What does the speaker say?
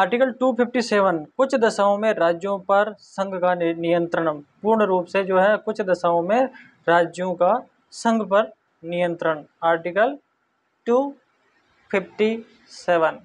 article 257 कुछ दशाओं में राज्यों पर संघ का नियंत्रण पूर्ण रूप से जो है कुछ दशाओं में राज्यों का संघ पर नियंत्रण आर्टिकल 257